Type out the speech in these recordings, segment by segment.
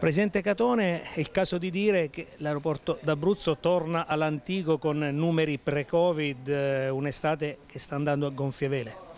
Presidente Catone, è il caso di dire che l'aeroporto d'Abruzzo torna all'antico con numeri pre-Covid, eh, un'estate che sta andando a gonfie vele.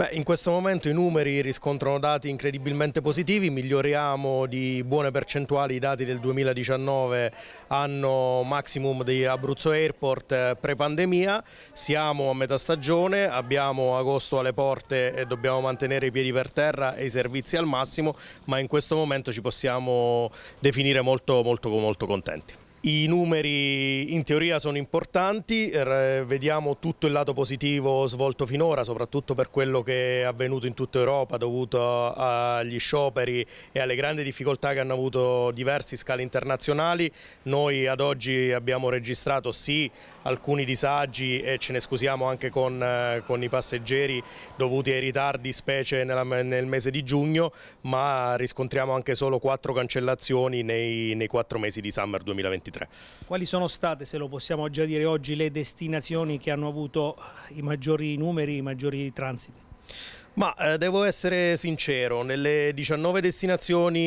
Beh, in questo momento i numeri riscontrano dati incredibilmente positivi, miglioriamo di buone percentuali i dati del 2019 anno maximum di Abruzzo Airport eh, pre-pandemia, siamo a metà stagione, abbiamo agosto alle porte e dobbiamo mantenere i piedi per terra e i servizi al massimo, ma in questo momento ci possiamo definire molto, molto, molto contenti. I numeri in teoria sono importanti, vediamo tutto il lato positivo svolto finora, soprattutto per quello che è avvenuto in tutta Europa dovuto agli scioperi e alle grandi difficoltà che hanno avuto diversi scali internazionali. Noi ad oggi abbiamo registrato sì alcuni disagi e ce ne scusiamo anche con, con i passeggeri dovuti ai ritardi specie nella, nel mese di giugno, ma riscontriamo anche solo quattro cancellazioni nei, nei quattro mesi di Summer 2022. 2023. Quali sono state, se lo possiamo già dire oggi, le destinazioni che hanno avuto i maggiori numeri, i maggiori transiti? Ma eh, devo essere sincero, nelle 19 destinazioni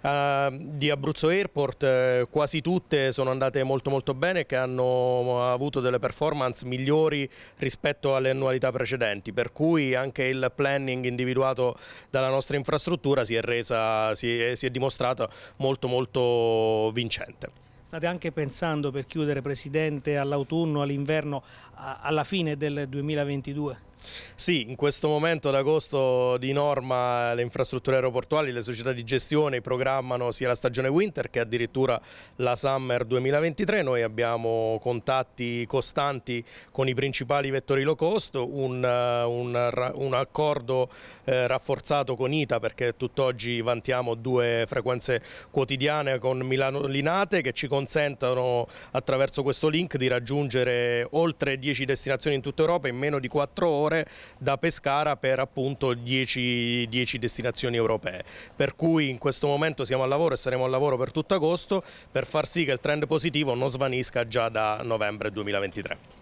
eh, di Abruzzo Airport eh, quasi tutte sono andate molto molto bene che hanno avuto delle performance migliori rispetto alle annualità precedenti, per cui anche il planning individuato dalla nostra infrastruttura si è, resa, si è, si è dimostrato molto molto vincente. State anche pensando per chiudere Presidente all'autunno, all'inverno, alla fine del 2022? Sì, in questo momento ad agosto di norma le infrastrutture aeroportuali, le società di gestione programmano sia la stagione winter che addirittura la summer 2023. Noi abbiamo contatti costanti con i principali vettori low cost, un, un, un accordo eh, rafforzato con ITA perché tutt'oggi vantiamo due frequenze quotidiane con Milano Linate che ci consentono attraverso questo link di raggiungere oltre 10 destinazioni in tutta Europa in meno di 4 ore ore da Pescara per appunto 10, 10 destinazioni europee. Per cui in questo momento siamo al lavoro e saremo al lavoro per tutto agosto per far sì che il trend positivo non svanisca già da novembre 2023.